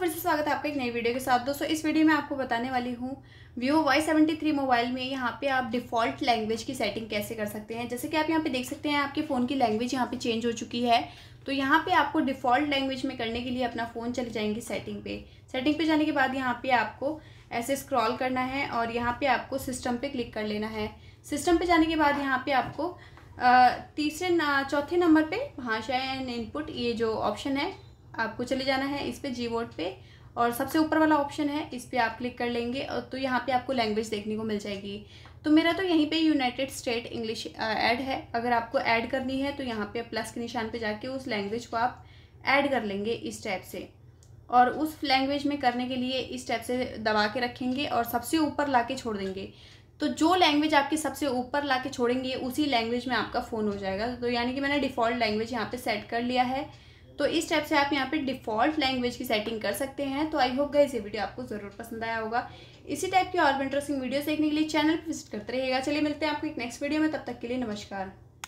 फिर से स्वागत है आपका एक नई वीडियो के साथ दोस्तों इस वीडियो में आपको बताने वाली हूँ Vivo Y seventy three mobile में यहाँ पे आप डिफ़ॉल्ट लैंग्वेज की सेटिंग कैसे कर सकते हैं जैसे कि आप यहाँ पे देख सकते हैं आपके फ़ोन की लैंग्वेज यहाँ पे चेंज हो चुकी है तो यहाँ पे आपको डिफ़ॉल्ट लैंग्वेज में करने के लिए अपना फ़ोन चले जाएंगे सेटिंग पे सेटिंग पे जाने के बाद यहाँ पे आपको ऐसे स्क्रॉल करना है और यहाँ पे आपको सिस्टम पे क्लिक कर लेना है सिस्टम पे जाने के बाद यहाँ पे आपको तीसरे चौथे नंबर पे भाषा एंड इनपुट ये जो ऑप्शन है आपको चले जाना है इस पर जी वोट पे और सबसे ऊपर वाला ऑप्शन है इस पर आप क्लिक कर लेंगे और तो यहाँ पे आपको लैंग्वेज देखने को मिल जाएगी तो मेरा तो यहीं पे यूनाइटेड स्टेट इंग्लिश ऐड है अगर आपको ऐड करनी है तो यहाँ पे प्लस के निशान पे जाके उस लैंग्वेज को आप ऐड कर लेंगे इस टाइप से और उस लैंग्वेज में करने के लिए इस टाइप से दबा के रखेंगे और सबसे ऊपर ला के छोड़ देंगे तो जो लैंग्वेज आपके सबसे ऊपर ला के छोड़ेंगे उसी लैंग्वेज में आपका फ़ोन हो जाएगा तो यानी कि मैंने डिफ़ॉल्ट लैंग्वेज यहाँ पर सेट कर लिया है तो इस टाइप से आप यहाँ पे डिफ़ॉल्ट लैंग्वेज की सेटिंग कर सकते हैं तो आई होप गई ये वीडियो आपको ज़रूर पसंद आया होगा इसी टाइप की और भी इंटरेस्टिंग वीडियो देखने के लिए चैनल पर विजिट करते रहिएगा चलिए मिलते हैं आपको एक नेक्स्ट वीडियो में तब तक के लिए नमस्कार